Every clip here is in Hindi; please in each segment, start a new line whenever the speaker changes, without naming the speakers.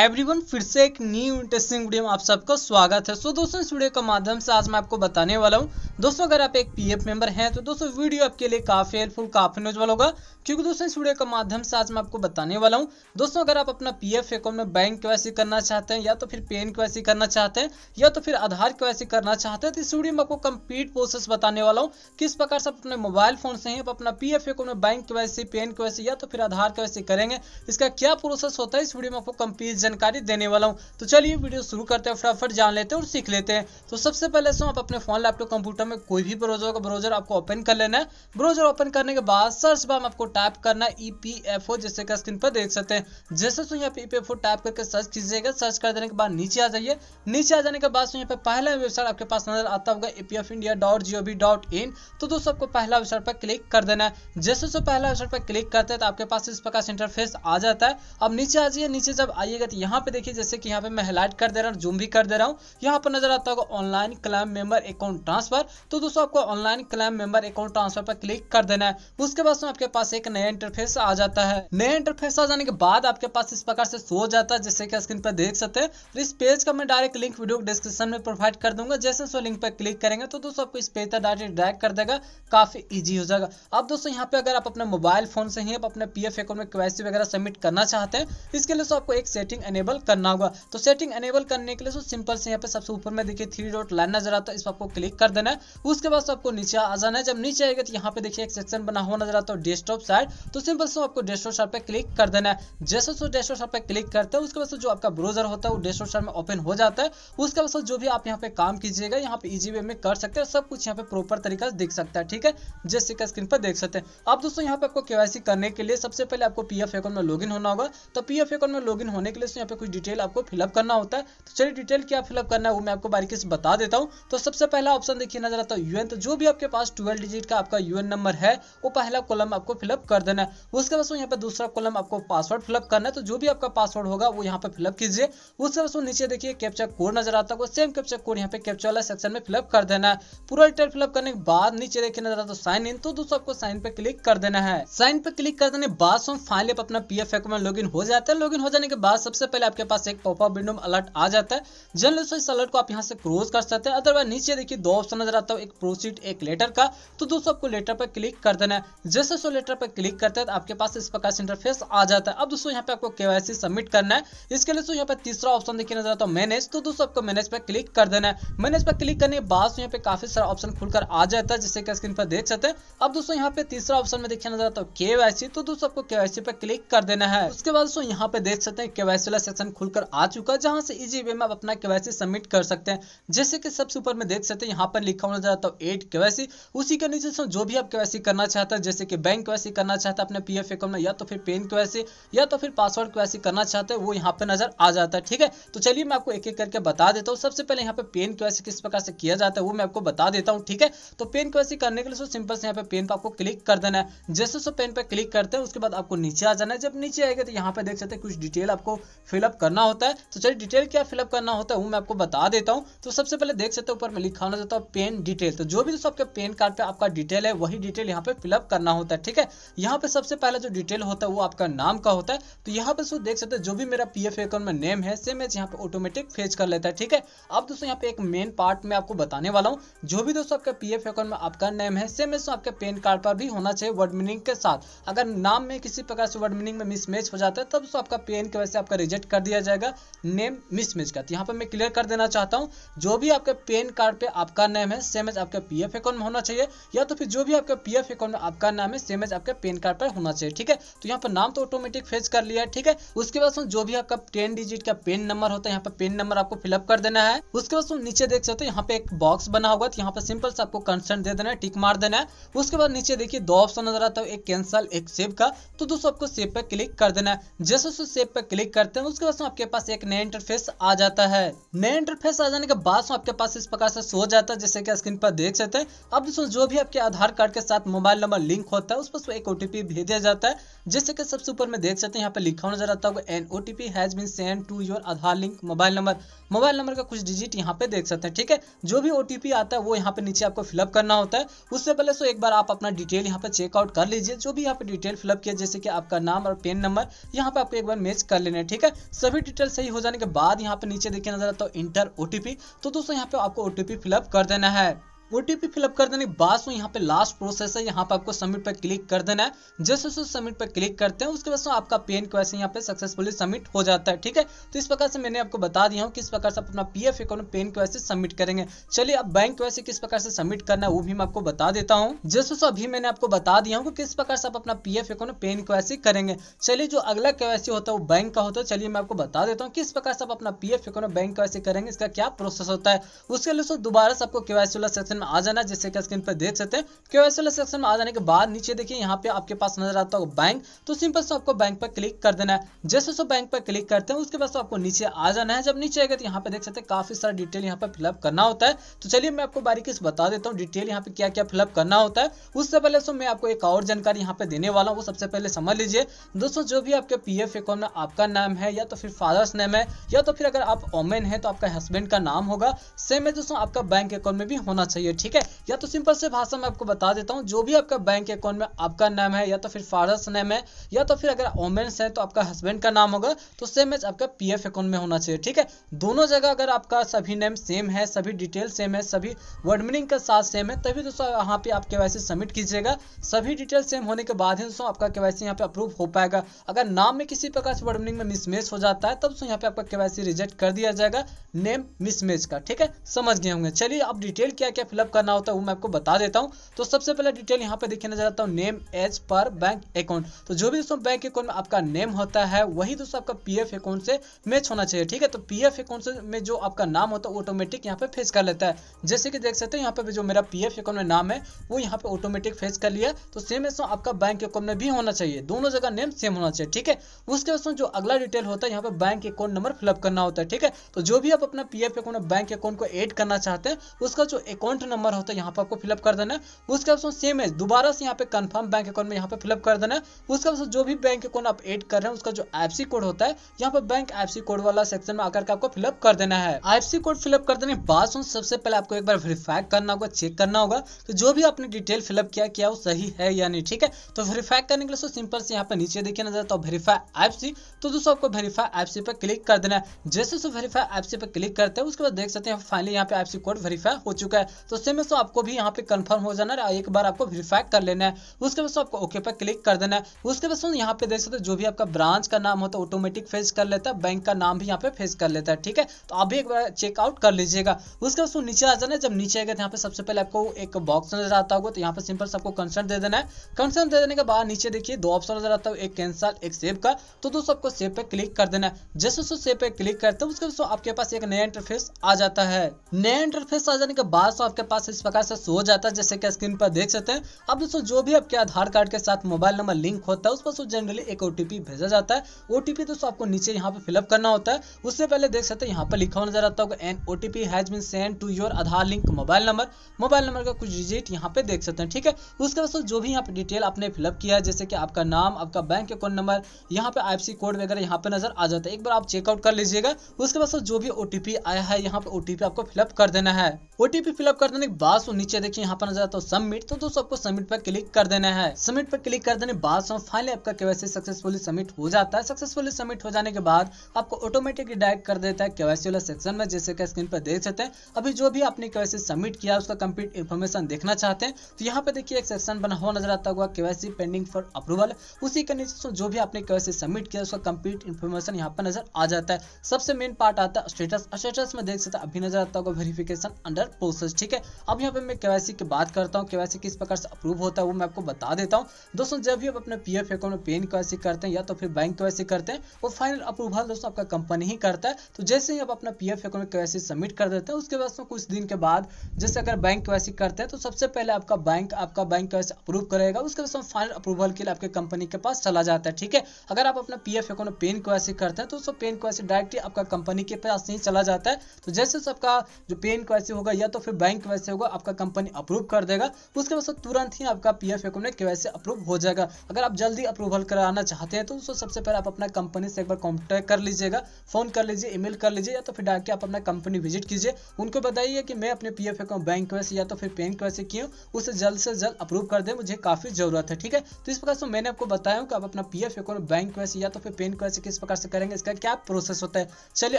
एवरीवन फिर से एक न्यू इंटरेस्टिंग वीडियो में आप सबका स्वागत है सो so, दोस्तों इस वीडियो के माध्यम से आज मैं आपको बताने वाला हूँ दोस्तों अगर आप एक पीएफ मेंबर हैं तो दोस्तों वीडियो आपके लिए काफी हेल्पफुल काफी नोजल होगा क्योंकि दोस्तों इस वीडियो के माध्यम से आज मैं आपको बताने वाला हूँ दोस्तों अगर आप अपना पी एफ अकाउंट में बैंक के करना चाहते हैं या तो फिर पेन के करना चाहते हैं या तो फिर आधार के करना चाहते हैं तो इस वीडियो में आपको कम्प्लीट प्रोसेस बताने वाला हूँ किस प्रकार से आप अपने मोबाइल फोन से ही आप अपना पी एफ अकाउंट में बैंक के पेन के या तो फिर आधार के करेंगे इसका क्या प्रोसेस होता है इस वीडियो में आपको कम्प्लीट जानकारी देने वाला हूँ तो चलिए वीडियो शुरू करते हैं फटाफट जान लेते हैं और सीख लेते हैं तो सबसे पहले सो आप अपने फोन लैपटॉप कंप्यूटर में कोई भी ब्राउजर का ब्राउजर आपको ओपन कर लेना है ब्राउजर ओपन करने के बाद सर्च बार में आपको टाइप करना ई पी एफ ओ जैसे का स्क्रीन पर देख सकते हैं जैसे सो यहाँ पे E P F O type करके सर्च कीजिएगा सर्च कर देने के बाद नीचे आ जाइए नीचे आ जाने के बाद यहाँ पे पहला वेबसाइट आपके पास नजर आता होगा E P F India dot G O V dot in तो दोस्तों आपको पहला वेबसाइट पर क्लिक कर देना है जैसे सो पहला वेबसाइट पर क्लिक करते हैं तो आपके पास इस प्रकार से इंटरफेस आ जाता है अब नीचे आ जाइए नीचे जब आइएगा जाएगा तो यहाँ पे देखिए जैसे कि यहाँ पे मैं हाईलाइट कर दे रहा हूँ जूम भी कर दे रहा हूँ यहाँ पर नजर आता होगा online claim member account transfer तो दोस्तों आपको online claim member account transfer पर क्लिक कर देना है उसके बाद आपके पास एक नया इंटरफेस आ जाता है नया इंटरफेस आ जाने के बाद आपके पास इस प्रकार से सो जाता है जैसे कि स्क्रीन पर देख सकते हैं तो इस पेज का मैं डायरेक्ट लिंक वीडियो डिस्क्रिप्शन में प्रोवाइड कर दूंगा जैसे सो लिंक पर क्लिक करेंगे तो दोस्तों आपको इस पेज पर डायरेक्ट ड्रैग कर देगा काफी ईजी हो जाएगा अब दोस्तों यहाँ पे अगर आप अपने मोबाइल फोन से ही अपने पी एफ अकाउंट में क्वेश्चन वगैरह सबमिट करना चाहते हैं इसके लिए आपको एक सेटिंग सेटिंग एनेबल करना होगा तो सेटिंग एनेबल करने के लिए सिंपल से यहाँ पे सबसे ऊपर में देखिए थ्री डॉट लाइन नजर आता है इस पर आपको क्लिक कर देना है उसके बाद आपको नीचे आ जाना है जब नीचे आएगा तो यहाँ पे देखिए एक सेक्शन बना हुआ नजर आता है डेस्कटॉप साइड तो सिंपल से आपको डेस्कटॉप साइड पे क्लिक कर देना है जैसे सो डेस्कटॉप साइड पे क्लिक करते हैं उसके बाद जो आपका ब्राउजर होता है वो डेस्कटॉप साइड में ओपन हो जाता है उसके बाद जो भी आप यहाँ पे काम कीजिएगा यहाँ पे इजी वे में कर सकते हैं सब कुछ यहाँ पे प्रॉपर तरीका से देख सकता है ठीक है जैसे का स्क्रीन पर देख सकते हैं अब दोस्तों यहाँ पे आपको केवाईसी करने के लिए सबसे पहले आपको पी अकाउंट में लॉगिन होना होगा तो पी अकाउंट में लॉगिन होने के लिए यहाँ पे कुछ डिटेल आपको फिलअप करना होता है तो चलिए डिटेल क्या फिलअप करना है वो मैं आपको बारीकी से बता देता हूँ तो सबसे पहला ऑप्शन देखिए नजर आता है यूएन तो जो भी आपके पास ट्वेल्व डिजिट का आपका यूएन नंबर है वो पहला कॉलम आपको फिलअप कर देना है उसके बाद यहाँ पे दूसरा कॉलम आपको पासवर्ड फिलअप करना है तो जो भी आपका पासवर्ड होगा वो यहाँ पे फिलअप कीजिए उसके बाद नीचे देखिए कैप्चर कोड नजर आता है सेम कैप्चर कोड यहाँ पे कैप्चर वाला सेक्शन में फिलअप कर देना है पूरा डिटेल फिलअप करने के बाद नीचे देखिए नजर आता है साइन इन तो दोस्तों आपको साइन पे क्लिक कर देना है साइन पे क्लिक कर देने बाद फाइनली अपना पी एफ अकाउंट लॉग हो जाता है लॉग हो जाने के बाद सबसे पहले आपके पास एक पॉपअप विंडो में अलर्ट आ जाता है जनरल इस अलर्ट को आप यहाँ से क्रोज कर सकते हैं अदरवाइज नीचे देखिए दो ऑप्शन नजर आता है एक प्रोसीड एक लेटर का तो दोस्तों आपको लेटर पर क्लिक कर देना है जैसे सो लेटर पर क्लिक करते हैं तो आपके पास इस प्रकार से इंटरफेस आ जाता है अब दोस्तों यहाँ पे आपको केवासी सबमिट करना है इसके लिए यहाँ पे तीसरा ऑप्शन देखिए नजर आता है मैनेज तो दोस्तों आपको मैनेज पर क्लिक कर देना है मैनेज पर क्लिक करने के बाद यहाँ पे काफी सारा ऑप्शन खुलकर आ जाता है जिससे कि स्क्रीन पर देख सकते हैं अब दोस्तों यहाँ पे तीसरा ऑप्शन में देखिए नजर आता है केवासी तो दोस्तों आपको केवासी पर क्लिक कर देना है उसके बाद दोस्तों यहाँ पे देख सकते हैं केवाईसी केवाईसी वाला सेक्शन खुलकर आ चुका है जहां से इजी वे में आप अपना केवाईसी सबमिट कर सकते हैं जैसे कि सबसे ऊपर में देख सकते हैं यहाँ पर लिखा होना चाहता हूँ एट तो केवाईसी उसी के नीचे से जो भी आप केवाईसी करना चाहता है जैसे कि बैंक केवाईसी करना चाहता है अपने पी अकाउंट में या तो फिर पेन केवाईसी या तो फिर पासवर्ड केवाईसी करना चाहते हैं वो यहाँ पर नजर आ जाता है ठीक है तो चलिए मैं आपको एक एक करके बता देता हूँ सबसे पहले यहाँ पे पेन केवाईसी किस प्रकार से किया जाता है वो मैं आपको बता देता हूँ ठीक है तो पेन केवाईसी करने के लिए सिंपल से यहाँ पे पेन पर आपको क्लिक कर देना है जैसे सो पेन पर क्लिक करते हैं उसके बाद आपको नीचे आ जाना है जब नीचे आएगा तो यहाँ पे देख सकते हैं कुछ डिटेल आपको फिलअप करना होता है तो चलिए डिटेल क्या फिलअप करना होता है वो मैं आपको बता देता हूँ तो सबसे पहले देख सकते हो ऊपर में लिखा होना चाहता हूँ पेन डिटेल तो जो भी दोस्तों आपके पेन कार्ड पे आपका डिटेल है वही डिटेल यहाँ पे फिलअप करना होता है ठीक है यहाँ पे सबसे पहले जो डिटेल होता है वो आपका नाम का होता है तो यहाँ पे देख सकते हो जो भी मेरा पी अकाउंट में नेम है सेम एज यहाँ पे ऑटोमेटिक फेज कर लेता है ठीक है अब दोस्तों यहाँ पे एक मेन पार्ट में आपको बताने वाला हूँ जो भी दोस्तों आपका पी अकाउंट में आपका नेम है सेम एज आपके पेन कार्ड पर भी होना चाहिए वर्ड मीनिंग के साथ अगर नाम में किसी प्रकार से वर्ड मीनिंग में मिसमैच हो जाता है तब दोस्तों आपका पेन की वजह से आपका रिजेक्ट कर दिया जाएगा नेम मिसमैच का तो यहाँ पर मैं क्लियर कर देना चाहता हूँ जो भी आपके पेन कार्ड पे आपका नेम है सेम एज आपके पी एफ अकाउंट में होना चाहिए या तो फिर जो भी आपके पी एफ अकाउंट में आपका नाम है सेम एज आपके पेन कार्ड पर होना चाहिए ठीक है तो यहाँ पर नाम तो ऑटोमेटिक फेज कर लिया है ठीक है उसके बाद जो भी आपका टेन डिजिट का पेन नंबर होता है यहाँ पर पेन नंबर आपको फिलअप कर देना है उसके बाद नीचे देख सकते हो यहाँ पे एक बॉक्स बना होगा तो यहाँ पर सिंपल से आपको कंसर्न दे देना है टिक मार देना है उसके बाद नीचे देखिए दो ऑप्शन नजर आता है एक कैंसल एक सेव का तो दोस्तों आपको सेव पर क्लिक कर देना है जैसे सेव पर क्लिक करते करते हैं उसके बाद आपके पास एक नया इंटरफेस आ जाता है नया इंटरफेस आ जाने के बाद आपके पास इस प्रकार से सो जाता है जैसे कि स्क्रीन पर देख सकते हैं अब दोस्तों जो भी आपके आधार कार्ड के साथ मोबाइल नंबर लिंक होता है उस पर एक ओटीपी भेजा जाता है जैसे कि सबसे ऊपर में देख सकते हैं यहाँ पे लिखा नजर आता होगा N O T has been send to your Aadhaar link mobile number mobile number का कुछ डिजिट यहाँ पे देख सकते हैं ठीक है जो भी ओटीपी आता है वो यहाँ पे नीचे आपको फिलअप करना होता है उससे पहले सो तो एक बार आप अपना डिटेल यहाँ पे चेकआउट कर लीजिए जो भी यहाँ पे डिटेल फिलअप किया जैसे कि आपका नाम और पेन नंबर यहाँ पे आपको एक बार मैच कर लेना है ठीक ठीक है सभी डिटेल सही हो जाने के बाद यहाँ पे नीचे देखिए नजर आता तो इंटर ओटीपी तो दोस्तों यहाँ पे आपको ओटीपी फिलअप कर देना है ओटीपी फिलअप कर देने के बाद सो यहाँ पे लास्ट प्रोसेस है यहाँ पे आपको सबमिट पर क्लिक कर देना है जैसे जैसे सबमिट पर क्लिक करते हैं उसके बाद आपका पी एन क्वेश्चन यहाँ पे सक्सेसफुली सबमिट हो जाता है ठीक है तो इस प्रकार से मैंने आपको बता दिया हूँ किस प्रकार से आप अपना P F account PAN question submit करेंगे चलिए अब बैंक क्वेश्चन किस प्रकार से सबमिट करना है वो भी मैं आपको बता देता हूँ जैसे अभी मैंने आपको बता दिया हूँ किस प्रकार से आप अपना P F account PAN question करेंगे चलिए जो अगला क्वेश्चन होता है वो बैंक का होता है चलिए मैं आपको बता देता हूँ किस प्रकार से आप अपना P F account bank question करेंगे इसका क्या प्रोसेस होता है उसके लिए दोबारा से आपको क्वेश्चन में आ जाना जैसे कि स्क्रीन पर देख सकते हैं केवाईसी वाले सेक्शन में आ जाने के बाद नीचे देखिए यहाँ पे आपके पास नजर आता होगा बैंक तो सिंपल से आपको बैंक पर क्लिक कर देना है जैसे सो बैंक पर क्लिक करते हैं उसके बाद आपको नीचे आ जाना है जब नीचे आएगा तो यहाँ पे देख सकते हैं काफी सारा डिटेल यहाँ पे फिलअप करना होता है तो चलिए मैं आपको बारीकी से बता देता हूँ डिटेल यहाँ पे क्या क्या फिलअप करना होता है उससे पहले सो मैं आपको एक और जानकारी यहाँ पे देने वाला हूँ वो सबसे पहले समझ लीजिए दोस्तों जो भी आपके पी एफ अकाउंट में आपका नाम है या तो फिर फादर्स नेम है या तो फिर अगर आप ओमेन है तो आपका हस्बैंड का नाम होगा सेम है दोस्तों आपका बैंक अकाउंट में भी होना चाहिए चाहिए ठीक है या तो सिंपल से भाषा में आपको बता देता हूँ जो भी आपका बैंक अकाउंट में आपका नाम है या तो फिर फादर्स नेम है या तो फिर अगर ओमेंस है तो आपका हस्बैंड का नाम होगा तो सेम एज आपका पी अकाउंट में होना चाहिए ठीक है दोनों जगह अगर आपका सभी नेम सेम है सभी डिटेल सेम है सभी वर्ड मीनिंग का साथ सेम है तभी दोस्तों यहाँ पे आप के सबमिट कीजिएगा सभी डिटेल सेम होने के बाद ही दोस्तों आपका के वाई पे अप्रूव हो पाएगा अगर नाम में किसी प्रकार से वर्ड मीनिंग में मिसमैच हो जाता है तब दोस्तों यहाँ पे आपका के रिजेक्ट कर दिया जाएगा नेम मिसमैच का ठीक है समझ गए होंगे चलिए आप डिटेल क्या क्या फिलअप करना होता है वो मैं आपको बता देता हूँ तो सबसे पहले डिटेल यहाँ पे नजर आता हूँ name as per bank account तो जो भी दोस्तों बैंक अकाउंट में आपका नेम होता है वही दोस्तों आपका पी अकाउंट से मैच होना चाहिए ठीक है तो पी अकाउंट में जो आपका नाम होता है ऑटोमेटिक यहाँ पे फेस कर लेता है जैसे कि देख सकते हो यहाँ पे जो मेरा पी अकाउंट में नाम है वो यहाँ पे ऑटोमेटिक फेस कर लिया तो सेम ऐसा आपका बैंक अकाउंट में भी होना चाहिए दोनों जगह नेम सेम होना चाहिए ठीक है उसके दोस्तों जो अगला डिटेल होता है यहाँ पे बैंक अकाउंट नंबर फिलअप करना होता है ठीक है तो जो भी आप अपना पी अकाउंट बैंक अकाउंट को एड करना चाहते हैं उसका जो अकाउंट अकाउंट नंबर होता है यहाँ पर आपको फिलअप कर देना है उसके बाद सेम है दोबारा से यहाँ पे कन्फर्म बैंक अकाउंट में यहाँ पे फिलअप कर देना है उसके बाद जो भी बैंक अकाउंट आप एड कर रहे हैं उसका जो एफ कोड होता है यहाँ पर बैंक एफ कोड वाला सेक्शन में आकर आपको फिलअप कर देना है एफ कोड फिलअप कर देने बाद सबसे पहले आपको एक बार वेरीफाई करना होगा चेक करना होगा तो जो भी आपने डिटेल फिलअप किया क्या वो सही है या नहीं ठीक है तो वेरीफाई करने के लिए सिंपल से यहाँ पर नीचे देखिए नजर तो वेरीफाई एफ तो दोस्तों आपको वेरीफाई एफ पर क्लिक कर देना है जैसे वेरीफाई एफ पर क्लिक करते हैं उसके बाद देख सकते हैं फाइनली यहाँ पे एफ कोड वेरीफाई हो चुका है तो सेम दोस्तों आपको भी यहाँ पे कंफर्म हो जाना है एक बार आपको वेरीफाई कर लेना है उसके बाद आपको ओके पर क्लिक कर देना है उसके बाद यहाँ पे देख सकते हो जो भी आपका ब्रांच का नाम होता है ऑटोमेटिक फेस कर लेता है बैंक का नाम भी यहाँ पे फेस कर लेता है ठीक है तो आप भी एक बार चेकआउट कर लीजिएगा उसके बाद नीचे आ जाना जब नीचे आएगा तो यहाँ पे सबसे पहले आपको एक बॉक्स नजर आता होगा तो यहाँ पे सिंपल सबको आपको कंसर्न दे देना है कंसर्न दे देने के बाद नीचे देखिए दो ऑप्शन नजर आता है एक कैंसल एक सेव का तो दोस्तों आपको सेव पे क्लिक कर देना है जैसे दोस्तों सेव पे क्लिक करते हैं उसके दोस्तों आपके पास एक नया इंटरफेस आ जाता है नया इंटरफेस आ जाने के बाद आपके आपके पास इस प्रकार से शो हो जाता है जैसे कि स्क्रीन पर देख सकते हैं अब दोस्तों जो भी आपके आधार कार्ड के साथ मोबाइल नंबर लिंक होता है उस पर जनरली एक ओटीपी भेजा जाता है ओटीपी दोस्तों आपको नीचे यहाँ पे फिलअप करना होता है उससे पहले देख सकते हैं यहाँ पर लिखा हुआ नजर आता होगा N O has been send to your Aadhaar link mobile number mobile number का कुछ डिजिट यहाँ पे देख सकते हैं ठीक है उसके बाद जो भी यहाँ पे डिटेल आपने फिलअप किया है जैसे कि आपका नाम आपका बैंक अकाउंट नंबर यहाँ पे आई कोड वगैरह यहाँ पे नजर आ जाता है एक बार आप चेकआउट कर लीजिएगा उसके बाद जो भी ओटीपी आया है यहाँ पे ओटीपी आपको फिलअप कर देना है ओटीपी फिलअप कर करने के बाद सो नीचे देखिए यहाँ पर नजर आता हूँ सबमिट तो दोस्तों आपको सबमिट पर क्लिक कर देना है सबमिट पर क्लिक कर देने बाद फाइनली आपका केवासी सक्सेसफुली सबमिट हो जाता है सक्सेसफुली सबमिट हो जाने के बाद आपको ऑटोमेटिकली डायरेक्ट कर देता है केवासी वाला सेक्शन में जैसे कि स्क्रीन पर देख सकते हैं अभी जो भी आपने केवासी सबमिट किया उसका कम्प्लीट इन्फॉर्मेशन देखना चाहते हैं तो यहाँ पे देखिए एक सेक्शन बना हुआ नजर आता हुआ केवासी पेंडिंग फॉर अप्रूवल उसी के नीचे जो भी आपने केवासी सबमिट किया उसका कम्प्लीट इन्फॉर्मेशन यहाँ पर नजर आ जाता है सबसे मेन पार्ट आता है स्टेटस स्टेटस में देख सकते हैं अभी नजर आता होगा वेरिफिकेशन अंडर प्रोसेस ठीक है अब यहाँ पे मैं केवासी की बात करता हूँ केवासी किस प्रकार से अप्रूव होता है वो मैं आपको बता देता हूँ दोस्तों जब भी आप अपने पी एफ अकाउंट में पेन केवासी करते हैं या तो फिर बैंक केवासी करते हैं वो फाइनल अप्रूवल दोस्तों आपका कंपनी ही करता है तो जैसे ही आप अपना पी एफ अकाउंट में केवासी सबमिट कर देते हैं उसके बाद कुछ दिन के बाद जैसे अगर बैंक केवासी करते हैं तो सबसे पहले आपका बैंक आपका बैंक केवासी अप्रूव करेगा उसके बाद फाइनल अप्रूवल के लिए आपके कंपनी के पास चला जाता है ठीक है अगर आप अपना पी एफ अकाउंट में पेन केवासी करते हैं तो उसको पेन केवासी डायरेक्टली आपका कंपनी के पास नहीं चला जाता है तो जैसे सबका जो पेन केवासी होगा या तो फिर बैंक के होगा आपका कंपनी अप्रूव कर देगा तो उसके बाद तुरंत ही आपका पी एफ अकाउंट के अप्रूव हो जाएगा अगर आप जल्दी अप्रूवल कराना चाहते हैं तो दोस्तों सबसे पहले आप अपना कंपनी से एक बार कॉन्टैक्ट कर लीजिएगा फोन कर लीजिए ईमेल कर लीजिए या तो फिर डायरेक्ट आप अपना कंपनी विजिट कीजिए उनको बताइए कि मैं अपने पी अकाउंट बैंक के वैसे या तो फिर पेन के वैसे क्यों उसे जल्द से जल्द अप्रूव कर दे मुझे काफ़ी ज़रूरत है ठीक है तो इस प्रकार से मैंने आपको बताया कि आप अपना पी एफ अकाउंट बैंक वैसे या तो फिर पेन के वैसे किस प्रकार से करेंगे इसका क्या प्रोसेस होता है चलिए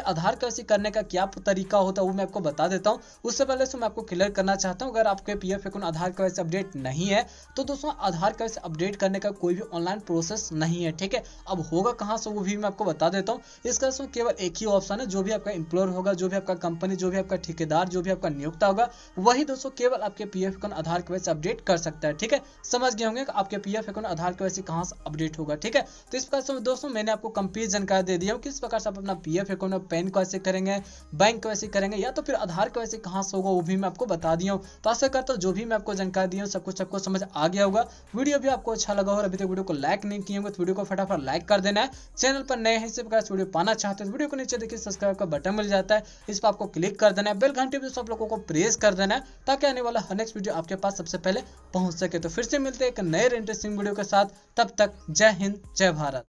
आधार कैसे करने का क्या तरीका होता है वो मैं आपको बता देता हूँ उससे पहले मैं आपको क्लियर क्लियर करना चाहता हूँ अगर आपके P F account Aadhaar card से अपडेट नहीं है तो दोस्तों आधार कार्ड से अपडेट करने का कोई भी ऑनलाइन प्रोसेस नहीं है ठीक है अब होगा कहाँ से वो भी मैं आपको बता देता हूँ इसका दोस्तों केवल एक ही ऑप्शन है जो भी आपका इंप्लॉयर होगा जो भी आपका कंपनी जो भी आपका ठेकेदार जो भी आपका नियोक्ता होगा वही दोस्तों केवल आपके P F account Aadhaar card से अपडेट कर सकता है ठीक है समझ गए होंगे आपके P F account Aadhaar card से कहाँ से अपडेट होगा ठीक है तो इस प्रकार से दोस्तों मैंने आपको कंप्लीट जानकारी दे दिया हूँ किस प्रकार से आप अपना पी एफ अकाउंट पैन को ऐसे करेंगे बैंक को ऐसे करेंगे या तो फिर आधार को ऐसे कहाँ से होगा वो भी मैं आपको आपको बता दिया हूँ तो आशा करता हूँ जो भी मैं आपको जानकारी दिया हूँ सब कुछ आपको समझ आ गया होगा वीडियो भी आपको अच्छा लगा और अभी तक वीडियो को लाइक नहीं किए होंगे तो वीडियो को फटाफट लाइक कर देना है चैनल पर नए हैं इसी प्रकार वीडियो पाना चाहते हो तो वीडियो को नीचे देखिए सब्सक्राइब का बटन मिल जाता है इस पर आपको क्लिक कर देना है बेल घंटे पर सब लोगों को प्रेस कर देना है ताकि आने वाला हर नेक्स्ट वीडियो आपके पास सबसे पहले पहुंच सके तो फिर से मिलते हैं एक नए इंटरेस्टिंग वीडियो के साथ तब तक जय हिंद जय भारत